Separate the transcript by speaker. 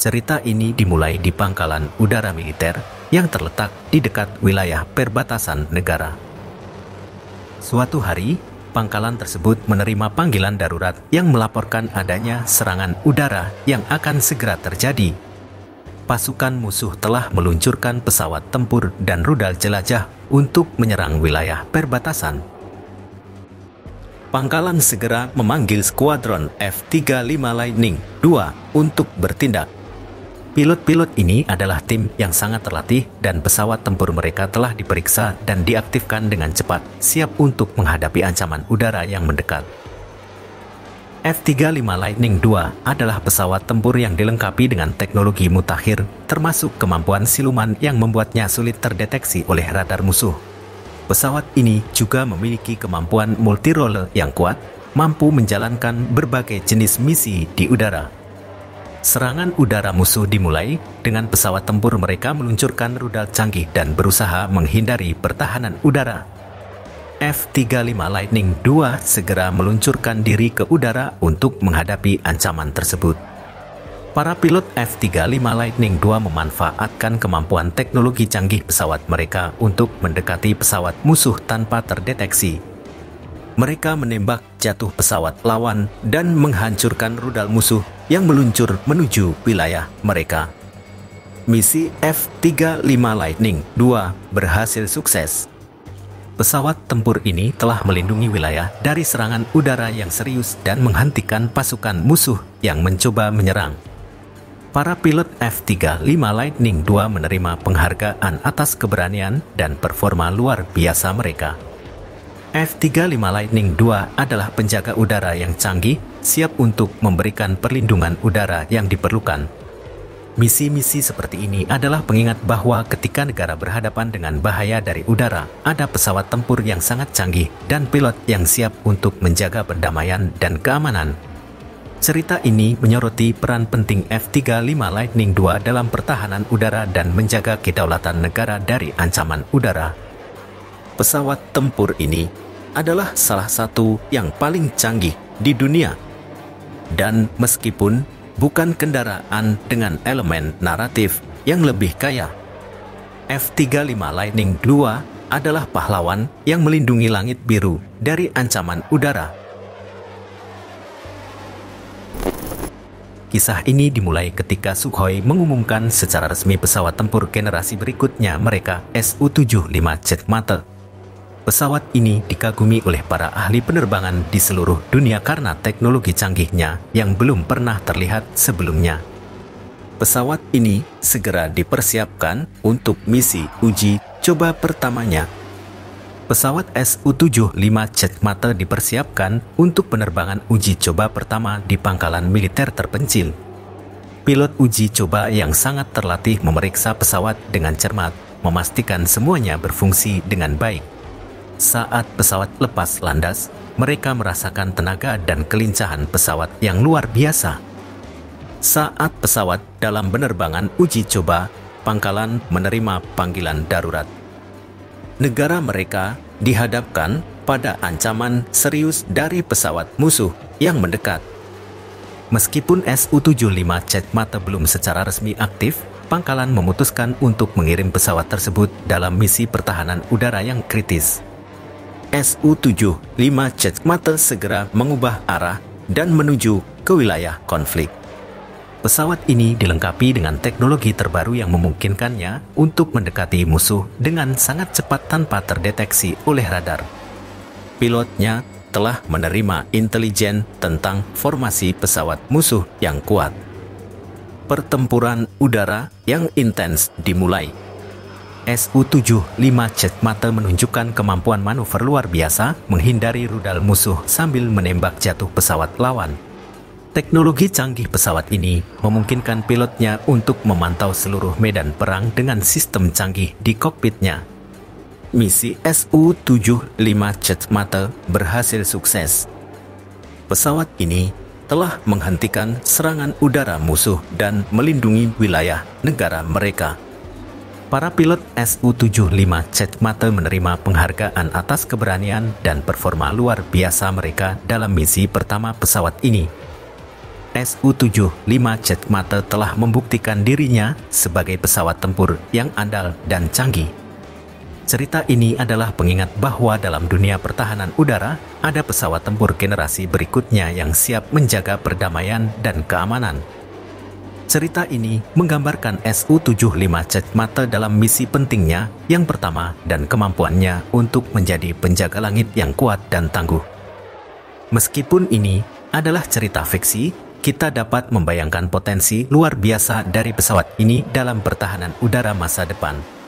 Speaker 1: Cerita ini dimulai di pangkalan udara militer yang terletak di dekat wilayah perbatasan negara. Suatu hari, pangkalan tersebut menerima panggilan darurat yang melaporkan adanya serangan udara yang akan segera terjadi. Pasukan musuh telah meluncurkan pesawat tempur dan rudal jelajah untuk menyerang wilayah perbatasan. Pangkalan segera memanggil skuadron F-35 Lightning II untuk bertindak Pilot-pilot ini adalah tim yang sangat terlatih dan pesawat tempur mereka telah diperiksa dan diaktifkan dengan cepat, siap untuk menghadapi ancaman udara yang mendekat. F-35 Lightning II adalah pesawat tempur yang dilengkapi dengan teknologi mutakhir, termasuk kemampuan siluman yang membuatnya sulit terdeteksi oleh radar musuh. Pesawat ini juga memiliki kemampuan multirole yang kuat, mampu menjalankan berbagai jenis misi di udara Serangan udara musuh dimulai dengan pesawat tempur mereka meluncurkan rudal canggih dan berusaha menghindari pertahanan udara. F-35 Lightning II segera meluncurkan diri ke udara untuk menghadapi ancaman tersebut. Para pilot F-35 Lightning II memanfaatkan kemampuan teknologi canggih pesawat mereka untuk mendekati pesawat musuh tanpa terdeteksi mereka menembak jatuh pesawat lawan dan menghancurkan rudal musuh yang meluncur menuju wilayah mereka. Misi F-35 Lightning II berhasil sukses. Pesawat tempur ini telah melindungi wilayah dari serangan udara yang serius dan menghentikan pasukan musuh yang mencoba menyerang. Para pilot F-35 Lightning II menerima penghargaan atas keberanian dan performa luar biasa mereka. F-35 Lightning II adalah penjaga udara yang canggih, siap untuk memberikan perlindungan udara yang diperlukan. Misi-misi seperti ini adalah pengingat bahwa ketika negara berhadapan dengan bahaya dari udara, ada pesawat tempur yang sangat canggih dan pilot yang siap untuk menjaga perdamaian dan keamanan. Cerita ini menyoroti peran penting F-35 Lightning II dalam pertahanan udara dan menjaga kedaulatan negara dari ancaman udara pesawat tempur ini adalah salah satu yang paling canggih di dunia. Dan meskipun bukan kendaraan dengan elemen naratif yang lebih kaya, F-35 Lightning II adalah pahlawan yang melindungi langit biru dari ancaman udara. Kisah ini dimulai ketika Sukhoi mengumumkan secara resmi pesawat tempur generasi berikutnya mereka Su-75 Jet Mate Pesawat ini dikagumi oleh para ahli penerbangan di seluruh dunia karena teknologi canggihnya yang belum pernah terlihat sebelumnya. Pesawat ini segera dipersiapkan untuk misi uji coba pertamanya. Pesawat Su-75 Jet Mata dipersiapkan untuk penerbangan uji coba pertama di pangkalan militer terpencil. Pilot uji coba yang sangat terlatih memeriksa pesawat dengan cermat, memastikan semuanya berfungsi dengan baik saat pesawat lepas landas, mereka merasakan tenaga dan kelincahan pesawat yang luar biasa. Saat pesawat dalam penerbangan uji coba, pangkalan menerima panggilan darurat. Negara mereka dihadapkan pada ancaman serius dari pesawat musuh yang mendekat. Meskipun Su-75 mata belum secara resmi aktif, pangkalan memutuskan untuk mengirim pesawat tersebut dalam misi pertahanan udara yang kritis. Su-75 Chatmate segera mengubah arah dan menuju ke wilayah konflik. Pesawat ini dilengkapi dengan teknologi terbaru yang memungkinkannya untuk mendekati musuh dengan sangat cepat tanpa terdeteksi oleh radar. Pilotnya telah menerima intelijen tentang formasi pesawat musuh yang kuat. Pertempuran udara yang intens dimulai Su-75 Cetmate menunjukkan kemampuan manuver luar biasa menghindari rudal musuh sambil menembak jatuh pesawat lawan. Teknologi canggih pesawat ini memungkinkan pilotnya untuk memantau seluruh medan perang dengan sistem canggih di kokpitnya. Misi Su-75 Cetmate berhasil sukses. Pesawat ini telah menghentikan serangan udara musuh dan melindungi wilayah negara mereka. Para pilot SU-75 Cetmate menerima penghargaan atas keberanian dan performa luar biasa mereka dalam misi pertama pesawat ini. SU-75 Cetmate telah membuktikan dirinya sebagai pesawat tempur yang andal dan canggih. Cerita ini adalah pengingat bahwa dalam dunia pertahanan udara, ada pesawat tempur generasi berikutnya yang siap menjaga perdamaian dan keamanan. Cerita ini menggambarkan SU-75 mata dalam misi pentingnya yang pertama dan kemampuannya untuk menjadi penjaga langit yang kuat dan tangguh. Meskipun ini adalah cerita fiksi, kita dapat membayangkan potensi luar biasa dari pesawat ini dalam pertahanan udara masa depan.